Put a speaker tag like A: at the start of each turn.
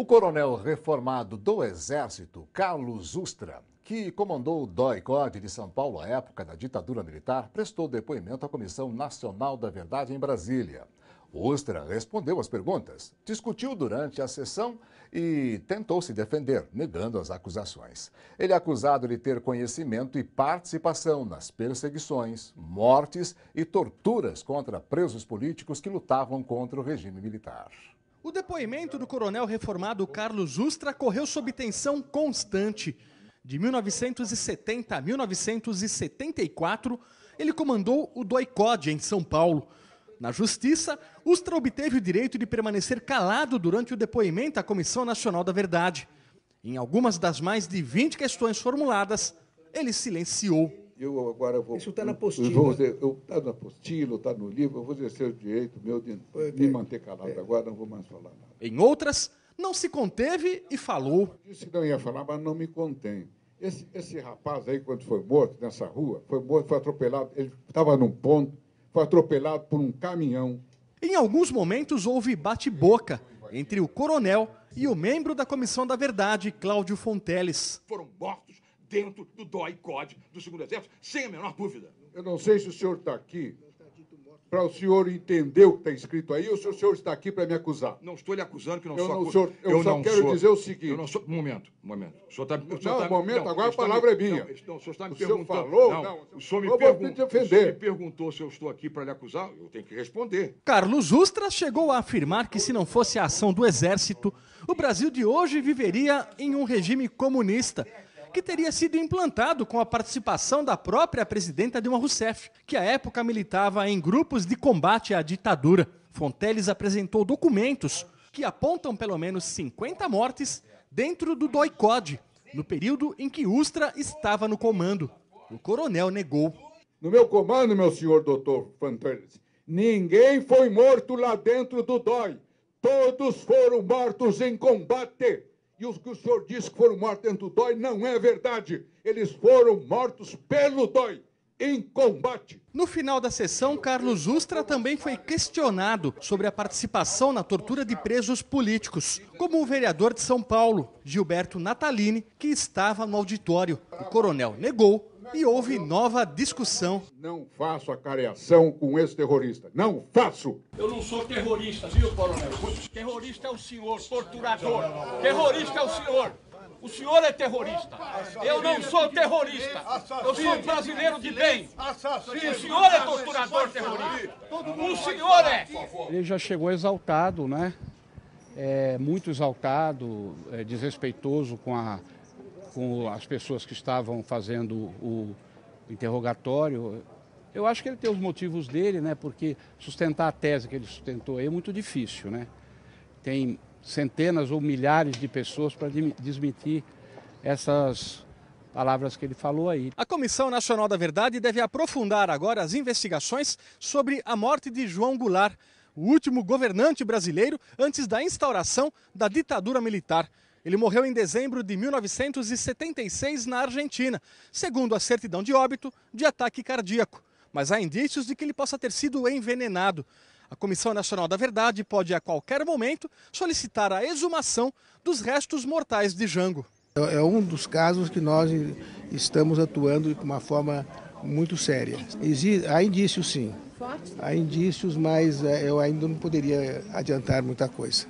A: O coronel reformado do Exército, Carlos Ustra, que comandou o DOI-COD de São Paulo à época da ditadura militar, prestou depoimento à Comissão Nacional da Verdade em Brasília. Ustra respondeu às perguntas, discutiu durante a sessão e tentou se defender, negando as acusações. Ele é acusado de ter conhecimento e participação nas perseguições, mortes e torturas contra presos políticos que lutavam contra o regime militar.
B: O depoimento do coronel reformado Carlos Ustra correu sob tensão constante. De 1970 a 1974, ele comandou o DOICOD em São Paulo. Na justiça, Ustra obteve o direito de permanecer calado durante o depoimento à Comissão Nacional da Verdade. Em algumas das mais de 20 questões formuladas, ele silenciou
A: eu agora vou. Isso está tá na apostila. Está na apostila, está no livro, eu vou exercer o direito meu de é. me manter calado é. agora, não vou mais falar nada. Em outras, não se conteve e falou. Eu disse que não ia falar, mas não me contém. Esse, esse rapaz aí, quando foi morto nessa rua, foi morto, foi atropelado, ele estava num ponto, foi atropelado
B: por um caminhão. Em alguns momentos houve bate-boca entre o coronel e o membro da Comissão da Verdade, Cláudio Fonteles.
A: Foram mortos dentro do DOI COD do Segundo Exército, sem a menor dúvida. Eu não
B: sei se o senhor está
A: aqui para o senhor entender o que está escrito aí ou se o senhor está aqui para me acusar? Não estou lhe acusando que não eu sou não, senhor, Eu, eu só não quero sou, dizer o seguinte... Eu não sou... Momento, momento. O está... Não, tá, momento, não, agora a palavra me, é minha. Não, o senhor está me o perguntando... Falou, não, não, o senhor me, pergun o senhor me perguntou se eu estou aqui para lhe acusar, eu tenho que responder.
B: Carlos Ustra chegou a afirmar que se não fosse a ação do Exército, o Brasil de hoje viveria em um regime comunista, que teria sido implantado com a participação da própria presidenta Dilma Rousseff, que à época militava em grupos de combate à ditadura. Fonteles apresentou documentos que apontam pelo menos 50 mortes dentro do DOI-COD, no período em que Ustra estava no comando. O coronel negou. No meu comando, meu senhor doutor Fonteles,
A: ninguém foi morto lá dentro do DOI. Todos foram mortos em combate. E os que o senhor disse que foram mortos dentro do DOI não é verdade. Eles
B: foram mortos pelo DOI em combate. No final da sessão, Carlos Ustra também foi questionado sobre a participação na tortura de presos políticos, como o vereador de São Paulo, Gilberto Natalini, que estava no auditório. O coronel negou e houve nova discussão.
A: Não faço acareação
B: com esse terrorista.
A: Não faço! Eu não sou terrorista, viu, coronel? Terrorista é o senhor, torturador. Terrorista é o senhor. O senhor é terrorista. Eu não sou terrorista. Eu sou brasileiro de bem. O senhor é torturador terrorista. O senhor é. Ele já chegou exaltado, né? É, muito exaltado, é, desrespeitoso com a com as pessoas que estavam fazendo o interrogatório. Eu acho que ele tem os motivos dele, né? Porque sustentar a tese que ele sustentou aí é muito difícil, né? Tem centenas ou milhares de pessoas para desmentir essas palavras que ele
B: falou aí. A Comissão Nacional da Verdade deve aprofundar agora as investigações sobre a morte de João Goulart, o último governante brasileiro antes da instauração da ditadura militar. Ele morreu em dezembro de 1976 na Argentina, segundo a certidão de óbito de ataque cardíaco, mas há indícios de que ele possa ter sido envenenado. A Comissão Nacional da Verdade pode a qualquer momento solicitar a exumação dos restos mortais de Jango.
A: É, é um dos casos que nós estamos atuando de uma forma muito séria. Há indícios, sim. Há indícios, mas é, eu ainda não poderia adiantar muita coisa.